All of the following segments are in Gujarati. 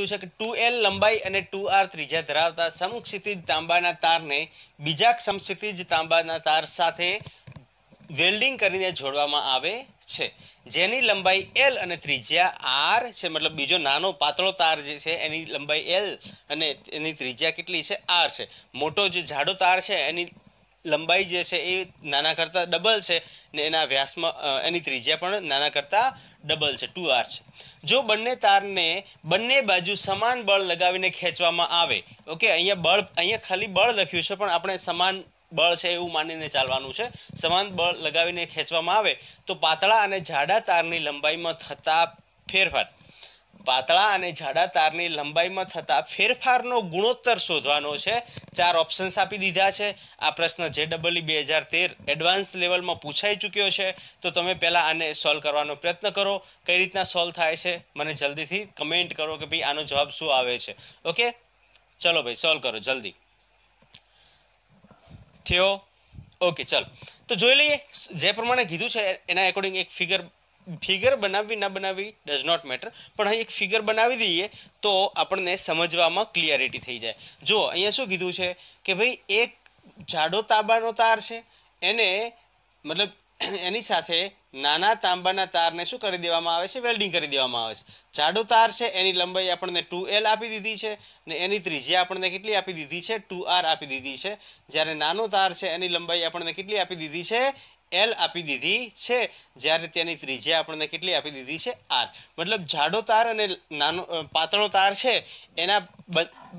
આપ્યું છે કે ટુ એલ લંબાઈ અને ટુ આર ત્રિજ્યા ધરાવતા સમક્ષિતિજ તાંબાના તારને બીજા સમક્ષિતિજ તાંબાના તાર સાથે વેલ્ડિંગ કરીને જોડવામાં આવે છે જેની લંબાઈ એલ અને ત્રિજ્યા આર છે મતલબ બીજો નાનો પાતળો તાર જે છે એની લંબાઈ એલ અને એની ત્રિજ્યા કેટલી છે આર છે મોટો જે જાડો તાર છે એની લંબાઈ જે છે એ નાના કરતાં ડબલ છે ને એના વ્યાસમાં એની ત્રિજ્યા પણ નાના કરતાં ડબલ છે ટુ આર છે જો બંને તારને બંને બાજુ સમાન બળ લગાવીને ખેંચવામાં આવે ઓકે અહીંયા બળ અહીંયા ખાલી બળ લખ્યું છે પણ આપણે સમાન બળ છે એવું માનીને ચાલવાનું છે સમાન બળ લગાવીને ખેંચવામાં આવે તો પાતળા અને જાડા તારની લંબાઈમાં થતા ફેરફાર પાતળા અને જાડા તારની લંબાઈમાં થતા ફેરફારનો ગુણોત્તર શોધવાનો છે ચાર ઓપ્શન્સ આપી દીધા છે આ પ્રશ્ન જે ડબલઈ બે હજાર તેર એડવાન્સ લેવલમાં પૂછાઈ ચૂક્યો છે તો તમે પહેલાં આને સોલ્વ કરવાનો પ્રયત્ન કરો કઈ રીતના સોલ્વ થાય છે મને જલ્દીથી કમેન્ટ કરો કે ભાઈ આનો જવાબ શું આવે છે ઓકે ચલો ભાઈ સોલ્વ કરો જલ્દી થયો ઓકે ચલો તો જોઈ લઈએ જે પ્રમાણે કીધું છે એના એકોર્ડિંગ એક ફિગર ફિગર બનાવવી ના બનાવવી ડઝ નોટ મેટર પણ અહીં એક ફિગર બનાવી દઈએ તો આપણને સમજવામાં ક્લિયરિટી થઈ જાય જો અહીંયા શું કીધું છે કે ભાઈ એક જાડો તાંબાનો તાર છે એને મતલબ એની સાથે નાના તાંબાના તારને શું કરી દેવામાં આવે છે વેલ્ડિંગ કરી દેવામાં આવે છે જાડો તાર છે એની લંબાઈ આપણને ટુ એલ આપી દીધી છે અને એની ત્રિજ્યા આપણને કેટલી આપી દીધી છે ટુ આર આપી દીધી છે જ્યારે નાનો તાર છે એની લંબાઈ આપણને કેટલી આપી દીધી છે એલ આપી દીધી છે જ્યારે તેની ત્રિજ્યા આપણને કેટલી આપી દીધી છે આર મતલબ જાડો તાર અને નાનો પાતળો તાર છે એના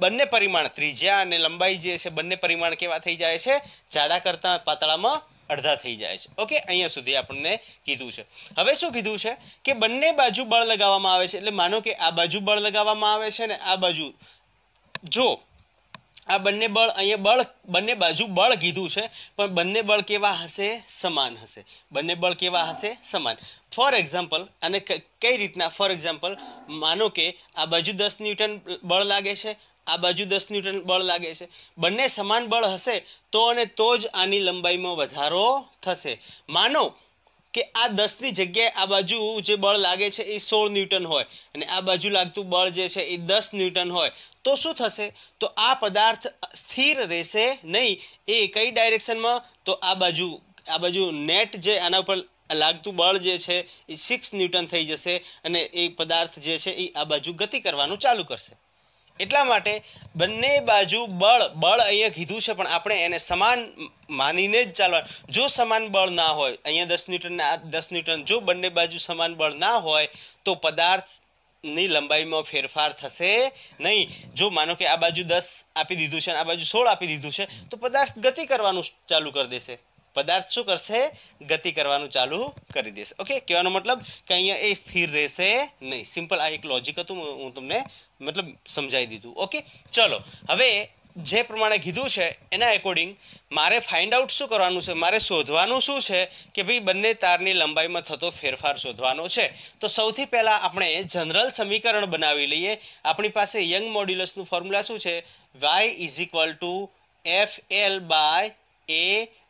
બંને પરિમાણ ત્રિજ્યા અને લંબાઈ જે છે બંને પરિમાણ કેવા થઈ જાય છે જાડા કરતાં પાતળામાં અડધા થઈ જાય છે ઓકે અહીંયા સુધી આપણને કીધું છે હવે શું કીધું છે કે બંને બાજુ બળ લગાવવામાં આવે છે એટલે માનો કે આ બાજુ બળ લગાવવામાં આવે છે ને આ બાજુ જો આ બંને બળ અહીંયા બળ બંને બાજુ બળ કીધું છે પણ બંને બળ કેવા હશે સમાન હશે બંને બળ કેવા હશે સમાન ફોર એક્ઝામ્પલ અને કઈ રીતના ફોર એક્ઝામ્પલ માનો કે આ બાજુ દસ ન્યૂટન બળ લાગે છે આ બાજુ દસ ન્યૂટન બળ લાગે છે બંને સમાન બળ હશે તો અને તો જ આની લંબાઈમાં વધારો થશે માનો કે આ દસની જગ્યાએ આ બાજુ જે બળ લાગે છે એ સોળ ન્યૂટન હોય અને આ બાજુ લાગતું બળ જે છે એ દસ ન્યૂટન હોય તો શું થશે તો આ પદાર્થ સ્થિર રહેશે નહીં એ કઈ ડાયરેક્શનમાં તો આ બાજુ આ બાજુ નેટ જે આના ઉપર લાગતું બળ જે છે એ સિક્સ ન્યૂટન થઈ જશે અને એ પદાર્થ જે છે એ આ બાજુ ગતિ કરવાનું ચાલુ કરશે એટલા માટે બંને બાજુ બળ બળ અહીંયા કીધું છે પણ આપણે એને સમાન માનીને જ ચાલવા જો સમાન બળ ના હોય અહીંયા દસ ન્યૂટન દસ ન્યૂટન જો બંને બાજુ સમાન બળ ના હોય તો પદાર્થની લંબાઈમાં ફેરફાર થશે નહીં જો માનો કે આ બાજુ દસ આપી દીધું છે અને આ બાજુ સોળ આપી દીધું છે તો પદાર્થ ગતિ કરવાનું ચાલુ કરી દેશે પદાર્થ શું કરશે ગતિ કરવાનું ચાલુ કરી દેશે ઓકે કહેવાનો મતલબ કે અહીંયા એ સ્થિર રહેશે નહીં સિમ્પલ આ એક લોજિક હતું હું તમને મતલબ સમજાવી દીધું ઓકે ચલો હવે જે પ્રમાણે કીધું છે એના એકોર્ડિંગ મારે ફાઇન્ડ આઉટ શું કરવાનું છે મારે શોધવાનું શું છે કે ભાઈ બંને તારની લંબાઈમાં થતો ફેરફાર શોધવાનો છે તો સૌથી પહેલાં આપણે જનરલ સમીકરણ બનાવી લઈએ આપણી પાસે યંગ મોડ્યુલસનું ફોર્મ્યુલા શું છે Y is equal to F L by A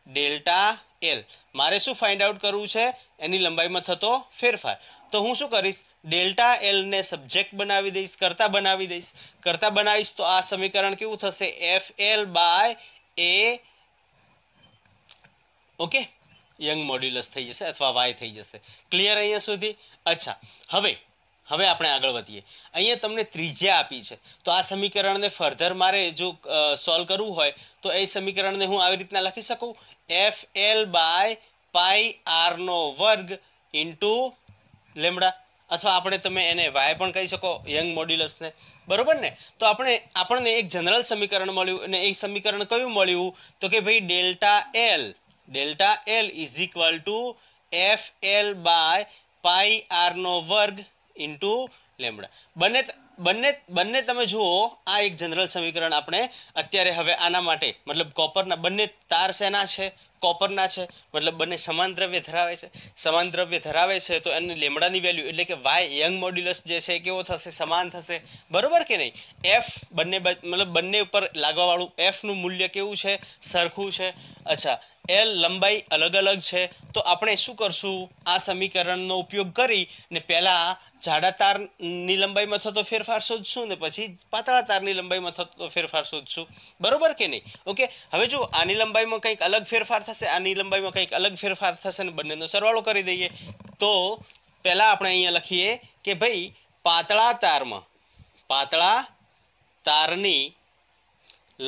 delta L મારે શું ફાઇન્ડ આઉટ કરવું છે એની લંબાઈમાં થતો ફેરફાર તો હું શું કરીશ ડેલ્ટા એલને સબ્જેક્ટ બનાવી દઈશ કરતા બનાવી દઈશ કરતા બનાવીશ તો આ સમીકરણ કેવું થશે F L by A okay Young modulus થઈ જશે અથવા વાય થઈ જશે ક્લિયર અહીંયા સુધી અચ્છા હવે હવે આપણે આગળ વધીએ અહીંયા તમને ત્રિજ્યા આપી છે તો આ સમીકરણને ફર્ધર મારે જો સોલ્વ કરવું હોય તો એ સમીકરણને હું આવી રીતના લખી શકું એફ એલ બાય પાઈ આરનો વર્ગ ઇન્ટુ લેમડા અથવા આપણે તમે એને વાય પણ કહી શકો યંગ મોડ્યુલસને બરાબર ને તો આપણે આપણને એક જનરલ સમીકરણ મળ્યું અને એ સમીકરણ કયું મળ્યું તો કે ભાઈ delta L delta L is equal to F L by pi આરનો વર્ગ ઇન્ટુ લેમડા બંને બંને બંને તમે જુઓ આ એક જનરલ સમીકરણ આપણે અત્યારે હવે આના માટે મતલબ કોપરના બંને તાર શેના છે કોપરના છે મતલબ બંને સમાન દ્રવ્ય ધરાવે છે સમાન દ્રવ્ય ધરાવે છે તો એને લેમડાની વેલ્યુ એટલે કે વાય યંગ મોડ્યુલસ જે છે કેવો થશે સમાન થશે બરાબર કે નહીં એફ બંને મતલબ બંને ઉપર લાગવાવાળું એફનું મૂલ્ય કેવું છે સરખું છે અચ્છા એલ લંબાઈ અલગ અલગ છે તો આપણે શું કરશું આ સમીકરણનો ઉપયોગ કરી ને પહેલાં જાડા તારની લંબાઈમાં થતો ફેર ફેરફાર શોધશું ને પછી પાતળા તારની લંબાઈમાં થતો ફેરફાર શોધશું બરોબર કે નહીં ઓકે હવે જો આની લંબાઈમાં કંઈક અલગ ફેરફાર થશે આની લંબાઈમાં કંઈક અલગ ફેરફાર થશે ને બંનેનો સરવાળો કરી દઈએ તો પહેલાં આપણે અહીંયા લખીએ કે ભાઈ પાતળા તારમાં પાતળા તારની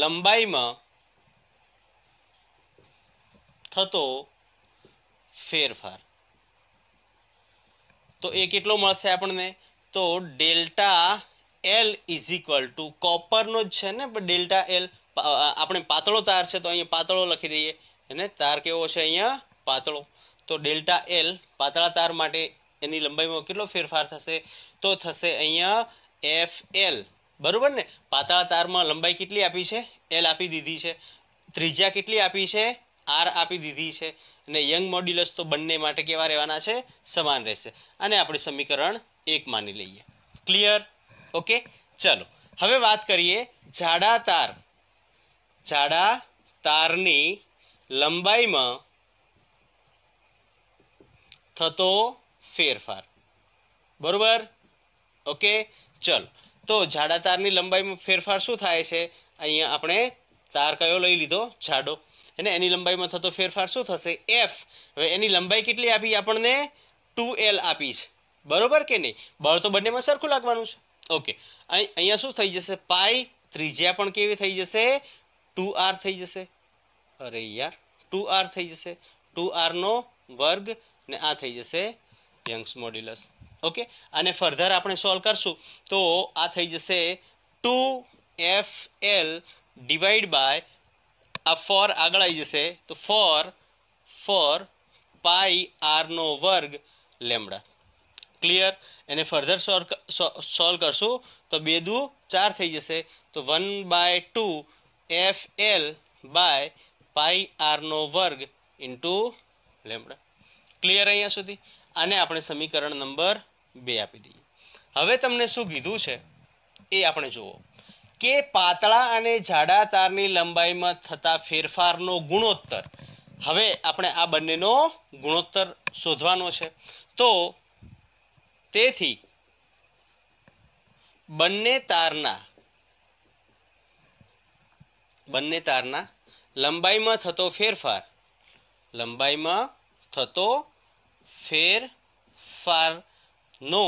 લંબાઈમાં થતો ફેરફાર તો એ કેટલો મળશે આપણને તો delta L is equal to કોપરનો જ છે ને ડેલ્ટા એલ આપણે પાતળો તાર છે તો અહીંયા પાતળો લખી દઈએ અને તાર કેવો છે અહીંયા પાતળો તો ડેલ્ટા એલ પાતળા તાર માટે એની લંબાઈમાં કેટલો ફેરફાર થશે તો થશે અહીંયા એફ એલ બરાબર ને પાતળા તારમાં લંબાઈ કેટલી આપી છે એલ આપી દીધી છે ત્રિજ્યા કેટલી આપી છે આર આપી દીધી છે અને યંગ મોડ્યુલસ તો બંને માટે કેવા રહેવાના છે સમાન રહેશે અને આપણે સમીકરણ એક માની લઈએ ક્લિયર ઓકે ચલો હવે વાત કરીએ જાડા તાર જાડા તારની લંબાઈમાં થતો ફેરફાર બરોબર ઓકે ચલો તો જાડા તારની લંબાઈમાં ફેરફાર શું થાય છે અહીંયા આપણે તાર કયો લઈ લીધો જાડો અને એની લંબાઈમાં થતો ફેરફાર શું થશે એફ હવે એની લંબાઈ કેટલી આપી આપણને ટુ એલ આપી છે બરોબર કે નહીં બળ તો બંનેમાં સરખું લાગવાનું છે ઓકે અહીંયા શું થઈ જશે પાઈ ત્રિજ્યા પણ કેવી થઈ જશે ટુ આર થઈ જશે અરે યાર ટુ આર થઈ જશે ટુ આરનો વર્ગ ને આ થઈ જશે યંગ્સ મોડ્યુલસ ઓકે અને ફર્ધર આપણે સોલ્વ કરશું તો આ થઈ જશે two F L divide by આ ફોર આગળ આવી જશે તો ફોર ફોર પાઈ આરનો વર્ગ લેમડા ક્લિયર એને ફર્ધર સોલ્વ કરશું તો બે દુ ચાર થઈ જશે તો one by two F L by pi આરનો વર્ગ ઇન્ટુ લેમડા ક્લિયર અહીંયા સુધી આને આપણે સમીકરણ નંબર બે આપી દઈએ હવે તમને શું કીધું છે એ આપણે જુઓ કે પાતળા અને જાડા તારની લંબાઈમાં થતા ફેરફારનો ગુણોત્તર હવે આપણે આ બંનેનો ગુણોત્તર શોધવાનો છે તો તેથી બંને તારના બંને તારના લંબાઈમાં થતો ફેરફાર લંબાઈમાં થતો ફેરફારનો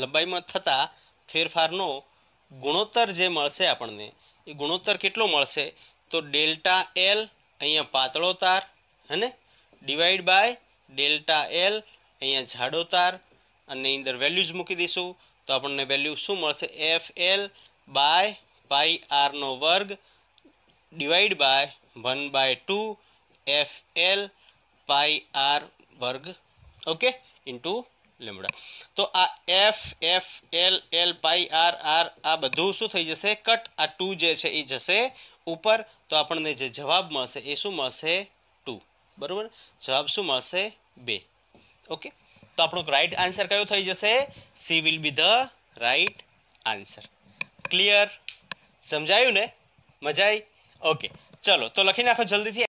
લંબાઈમાં થતા ફેરફારનો ગુણોત્તર જે મળશે આપણને એ ગુણોત્તર કેટલો મળશે તો ડેલ્ટા એલ અહીંયા પાતળો તાર હે ને ડિવાઈડ બાય ડેલ્ટા એલ અહીંયા જાડો તાર અને અંદર વેલ્યુઝ મૂકી દઈશું તો આપણને વેલ્યુ શું મળશે એફ એલ બાય પાઈ આરનો વર્ગ divide by one by two F L pi આર વર્ગ ઓકે ઇન્ટુ લેમડા તો આ F F L L pi R R આ બધું શું થઈ જશે કટ આ ટુ જે છે એ જશે ઉપર તો આપણને જે જવાબ મળશે એ શું મળશે ટુ બરાબર જવાબ શું મળશે બે ઓકે તો આપણો રાઈટ આન્સર કયો થઈ જશે C will be the right answer clear સમજાયું ને મજા આવી ઓકે ચલો તો લખી નાખો જલ્દીથી